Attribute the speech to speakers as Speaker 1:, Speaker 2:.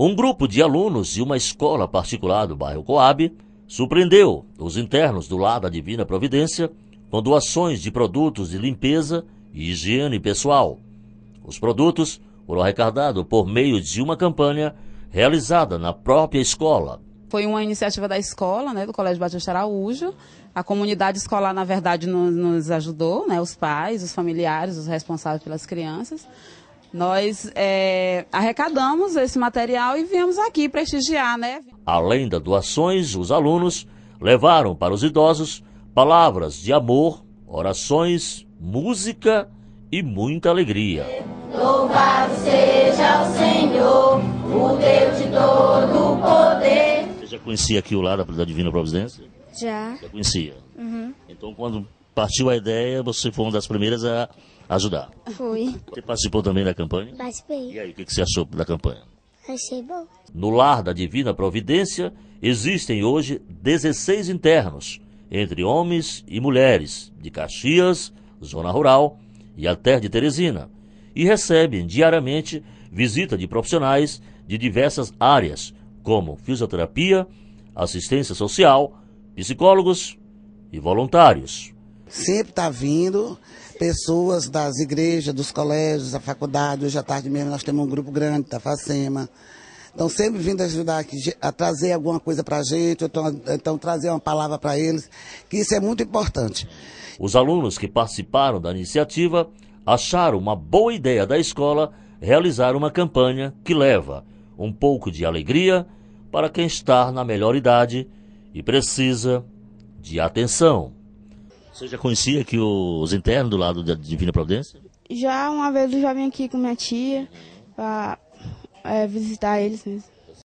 Speaker 1: Um grupo de alunos de uma escola particular do bairro Coab surpreendeu os internos do lar da Divina Providência com doações de produtos de limpeza e higiene pessoal. Os produtos foram arrecadados por meio de uma campanha realizada na própria escola.
Speaker 2: Foi uma iniciativa da escola, né, do Colégio Batista Araújo. A comunidade escolar, na verdade, nos, nos ajudou, né, os pais, os familiares, os responsáveis pelas crianças. Nós é, arrecadamos esse material e viemos aqui prestigiar, né?
Speaker 1: Além das doações, os alunos levaram para os idosos palavras de amor, orações, música e muita alegria.
Speaker 2: Louvado seja o Senhor, o Deus de todo o poder.
Speaker 1: Você já conhecia aqui o lado da Divina Providência? Já. Já conhecia? Uhum. Então, quando partiu a ideia, você foi uma das primeiras a ajudar. Fui. Você participou também da campanha? Participei. E aí, o que, você achou da campanha? Achei bom. No lar da Divina Providência existem hoje 16 internos, entre homens e mulheres, de Caxias, zona rural e até de Teresina, e recebem diariamente visita de profissionais de diversas áreas, como fisioterapia, assistência social, psicólogos e voluntários. Sempre está vindo pessoas das igrejas, dos colégios, da faculdade. Hoje à tarde mesmo nós temos um grupo grande da tá Facema.
Speaker 2: Estão sempre vindo ajudar aqui, a trazer alguma coisa para a gente, ou então, então trazer uma palavra para
Speaker 1: eles, que isso é muito importante. Os alunos que participaram da iniciativa acharam uma boa ideia da escola realizar uma campanha que leva um pouco de alegria para quem está na melhor idade e precisa de atenção. Você já conhecia aqui os internos do lado da Divina Providência?
Speaker 2: Já uma vez eu já vim aqui com minha tia para é, visitar eles mesmo.